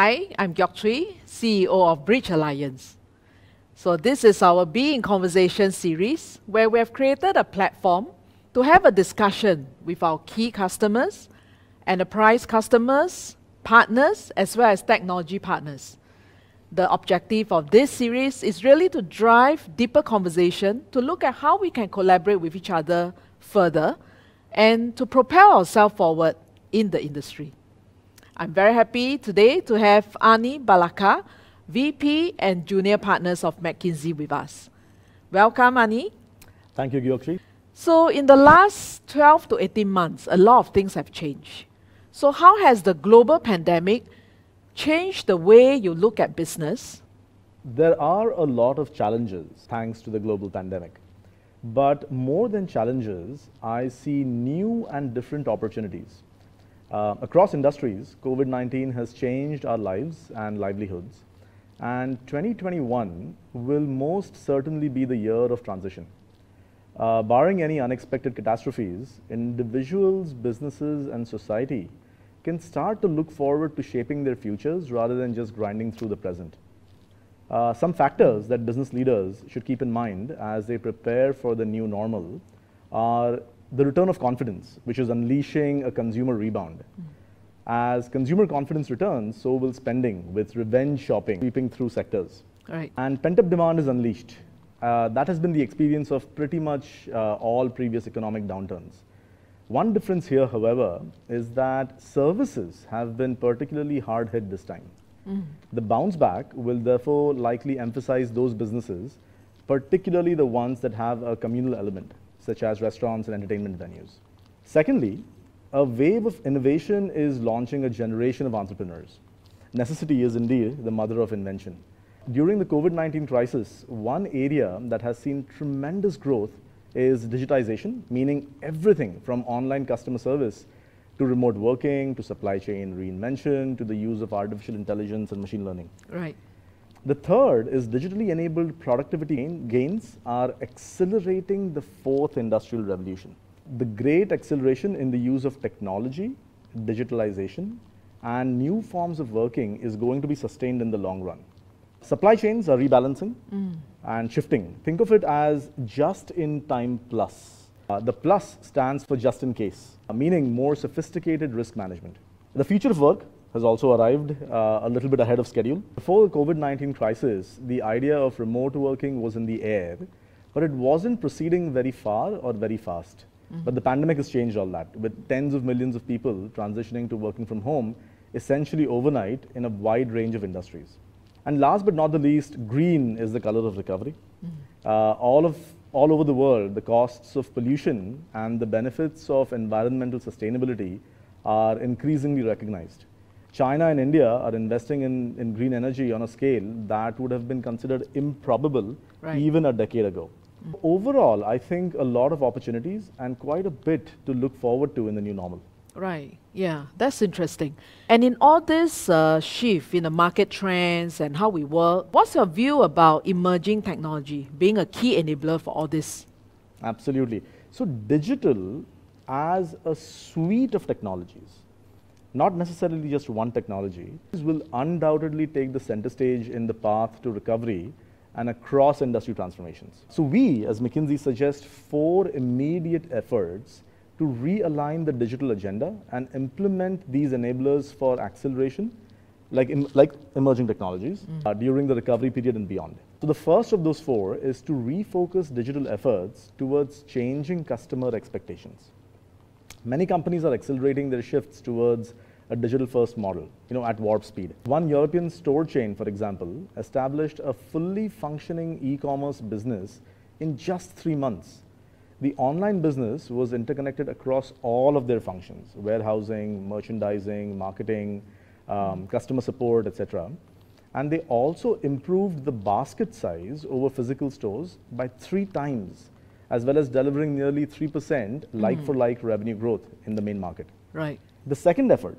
Hi, I'm Gyok Chui, CEO of Bridge Alliance. So this is our Be in Conversation series where we have created a platform to have a discussion with our key customers, enterprise customers, partners, as well as technology partners. The objective of this series is really to drive deeper conversation to look at how we can collaborate with each other further and to propel ourselves forward in the industry. I'm very happy today to have Ani Balaka, VP and Junior Partners of McKinsey with us. Welcome, Ani. Thank you, Gyokshi. So in the last 12 to 18 months, a lot of things have changed. So how has the global pandemic changed the way you look at business? There are a lot of challenges thanks to the global pandemic. But more than challenges, I see new and different opportunities. Uh, across industries, COVID-19 has changed our lives and livelihoods. And 2021 will most certainly be the year of transition. Uh, barring any unexpected catastrophes, individuals, businesses, and society can start to look forward to shaping their futures rather than just grinding through the present. Uh, some factors that business leaders should keep in mind as they prepare for the new normal are the return of confidence, which is unleashing a consumer rebound. As consumer confidence returns, so will spending, with revenge shopping sweeping through sectors. Right. And pent up demand is unleashed. Uh, that has been the experience of pretty much uh, all previous economic downturns. One difference here, however, is that services have been particularly hard hit this time. Mm. The bounce back will therefore likely emphasize those businesses, particularly the ones that have a communal element such as restaurants and entertainment venues. Secondly, a wave of innovation is launching a generation of entrepreneurs. Necessity is indeed the mother of invention. During the COVID 19 crisis, one area that has seen tremendous growth is digitization, meaning everything from online customer service to remote working to supply chain reinvention to the use of artificial intelligence and machine learning. Right. The third is digitally enabled productivity gain, gains are accelerating the fourth industrial revolution. The great acceleration in the use of technology, digitalization, and new forms of working is going to be sustained in the long run. Supply chains are rebalancing mm. and shifting. Think of it as just in time plus. Uh, the plus stands for just in case, meaning more sophisticated risk management. The future of work has also arrived uh, a little bit ahead of schedule. Before the COVID-19 crisis, the idea of remote working was in the air, but it wasn't proceeding very far or very fast. Mm -hmm. But the pandemic has changed all that, with tens of millions of people transitioning to working from home essentially overnight in a wide range of industries. And last but not the least, green is the color of recovery. Mm -hmm. uh, all, of, all over the world, the costs of pollution and the benefits of environmental sustainability are increasingly recognized. China and India are investing in, in green energy on a scale that would have been considered improbable right. even a decade ago. Mm. Overall, I think a lot of opportunities and quite a bit to look forward to in the new normal. Right, yeah, that's interesting. And in all this uh, shift in the market trends and how we work, what's your view about emerging technology being a key enabler for all this? Absolutely. So, digital as a suite of technologies not necessarily just one technology, will undoubtedly take the center stage in the path to recovery and across industry transformations. So we, as McKinsey, suggest four immediate efforts to realign the digital agenda and implement these enablers for acceleration, like, like emerging technologies, mm uh, during the recovery period and beyond. So the first of those four is to refocus digital efforts towards changing customer expectations. Many companies are accelerating their shifts towards a digital-first model, you know, at warp speed. One European store chain, for example, established a fully functioning e-commerce business in just three months. The online business was interconnected across all of their functions, warehousing, merchandising, marketing, um, customer support, etc. And they also improved the basket size over physical stores by three times as well as delivering nearly 3% like hmm. for like revenue growth in the main market. Right. The second effort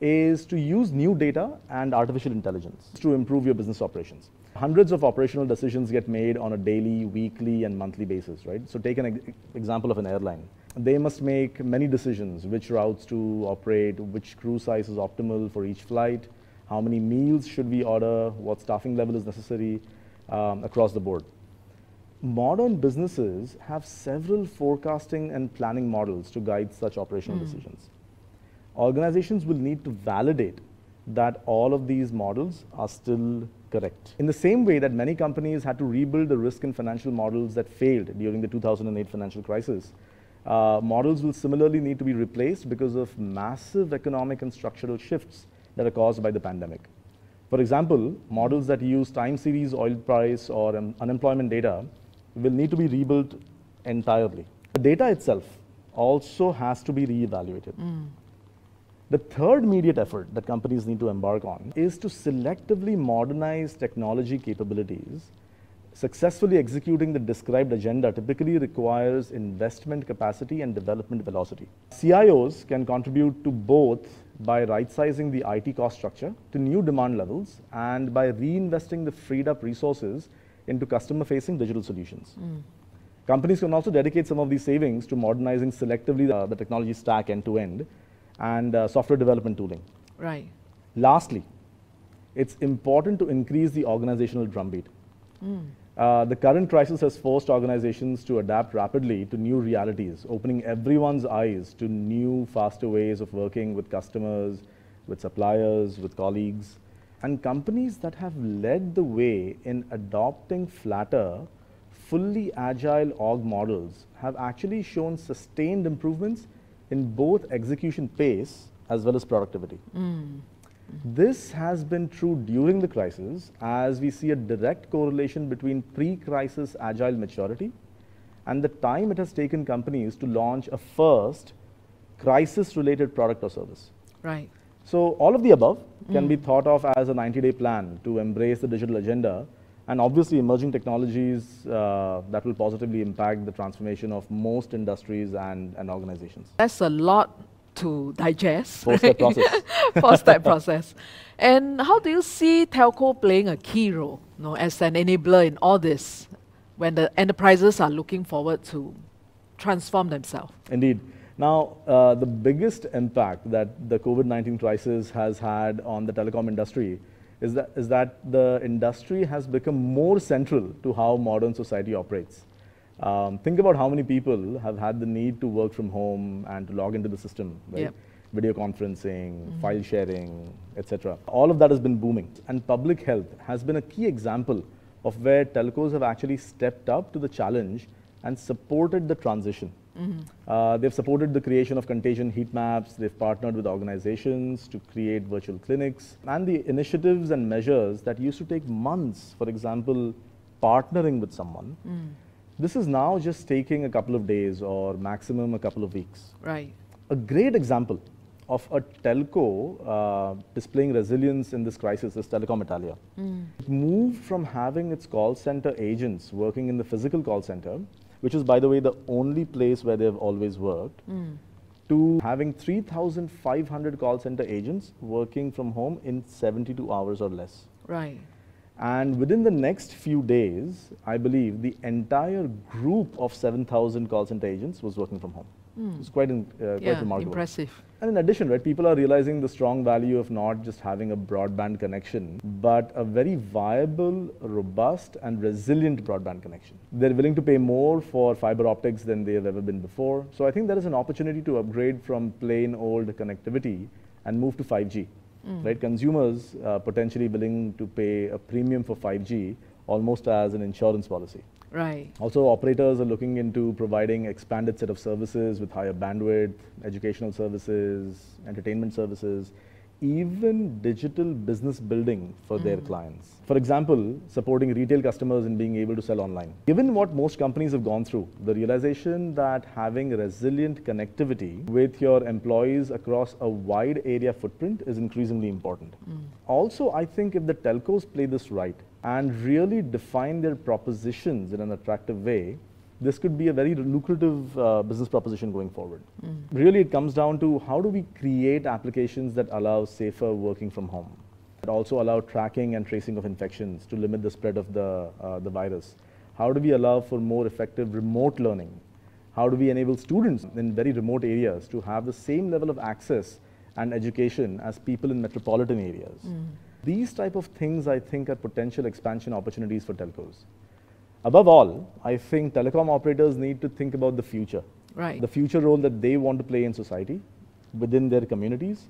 is to use new data and artificial intelligence to improve your business operations. Hundreds of operational decisions get made on a daily, weekly, and monthly basis, right? So, take an example of an airline. They must make many decisions which routes to operate, which crew size is optimal for each flight, how many meals should we order, what staffing level is necessary um, across the board modern businesses have several forecasting and planning models to guide such operational mm. decisions. Organizations will need to validate that all of these models are still correct. In the same way that many companies had to rebuild the risk and financial models that failed during the 2008 financial crisis, uh, models will similarly need to be replaced because of massive economic and structural shifts that are caused by the pandemic. For example, models that use time series, oil price, or um, unemployment data will need to be rebuilt entirely. The data itself also has to be reevaluated. Mm. The third immediate effort that companies need to embark on is to selectively modernize technology capabilities. Successfully executing the described agenda typically requires investment capacity and development velocity. CIOs can contribute to both by right sizing the IT cost structure to new demand levels and by reinvesting the freed up resources into customer-facing digital solutions. Mm. Companies can also dedicate some of these savings to modernizing selectively the technology stack end-to-end and uh, software development tooling. Right. Lastly, it's important to increase the organizational drumbeat. Mm. Uh, the current crisis has forced organizations to adapt rapidly to new realities, opening everyone's eyes to new, faster ways of working with customers, with suppliers, with colleagues. And companies that have led the way in adopting flatter, fully agile org models have actually shown sustained improvements in both execution pace as well as productivity. Mm. This has been true during the crisis as we see a direct correlation between pre-crisis agile maturity and the time it has taken companies to launch a first crisis related product or service. Right. So all of the above can be mm. thought of as a 90-day plan to embrace the digital agenda and obviously emerging technologies uh, that will positively impact the transformation of most industries and, and organizations. That's a lot to digest. Four-step process. Four-step process. And how do you see telco playing a key role you know, as an enabler in all this when the enterprises are looking forward to transform themselves? Indeed. Now, uh, the biggest impact that the COVID-19 crisis has had on the telecom industry is that, is that the industry has become more central to how modern society operates. Um, think about how many people have had the need to work from home and to log into the system, right? Yep. Video conferencing, mm -hmm. file sharing, etc. All of that has been booming. And public health has been a key example of where telcos have actually stepped up to the challenge and supported the transition. Mm -hmm. uh, they've supported the creation of contagion heat maps. They've partnered with organizations to create virtual clinics. And the initiatives and measures that used to take months, for example, partnering with someone, mm. this is now just taking a couple of days or maximum a couple of weeks. Right. A great example of a telco uh, displaying resilience in this crisis is Telecom Italia. Mm. It moved from having its call center agents working in the physical call center which is, by the way, the only place where they've always worked, mm. to having 3,500 call center agents working from home in 72 hours or less. Right. And within the next few days, I believe the entire group of 7,000 call center agents was working from home. Mm. It's quite, in, uh, quite yeah, remarkable. impressive. And in addition, right, people are realizing the strong value of not just having a broadband connection, but a very viable, robust, and resilient broadband connection. They're willing to pay more for fiber optics than they have ever been before. So I think there is an opportunity to upgrade from plain old connectivity and move to 5G mm. right? Consumers uh, potentially willing to pay a premium for 5G almost as an insurance policy. Right. Also, operators are looking into providing expanded set of services with higher bandwidth, educational services, entertainment services, even digital business building for mm. their mm-hmm. clients. For example, supporting retail customers and being able to sell online. Given what most companies have gone through, the realization that having resilient connectivity with your employees across a wide area footprint is increasingly important. Mm. Also, I think if the telcos play this right and really define their propositions in an attractive way, this could be a very lucrative uh, business proposition going forward. Mm. Really, it comes down to how do we create applications that allow safer working from home, that also allow tracking and tracing of infections to limit the spread of the, uh, the virus. How do we allow for more effective remote learning? How do we enable students in very remote areas to have the same level of access and education as people in metropolitan areas? Mm. These type of things, I think, are potential expansion opportunities for telcos. Above all, I think telecom operators need to think about the future. Right. The future role that they want to play in society, within their communities,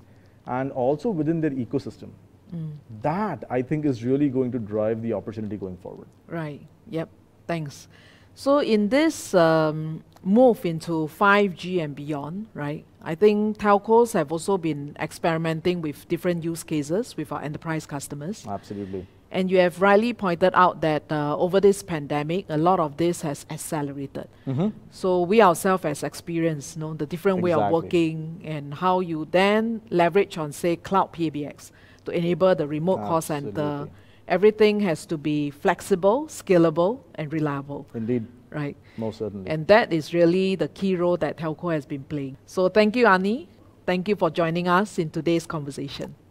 and also within their ecosystem. Mm. That, I think, is really going to drive the opportunity going forward. Right. Yep. Thanks. So, in this um, move into 5G and beyond, right, I think telcos have also been experimenting with different use cases with our enterprise customers. Absolutely. And you have rightly pointed out that uh, over this pandemic, a lot of this has accelerated. Mm -hmm. So we ourselves has experienced you know, the different exactly. way of working and how you then leverage on, say, cloud PBX to enable the remote Absolutely. call center. Everything has to be flexible, scalable, and reliable. Indeed. Right. Most certainly. And that is really the key role that telco has been playing. So thank you, Ani. Thank you for joining us in today's conversation.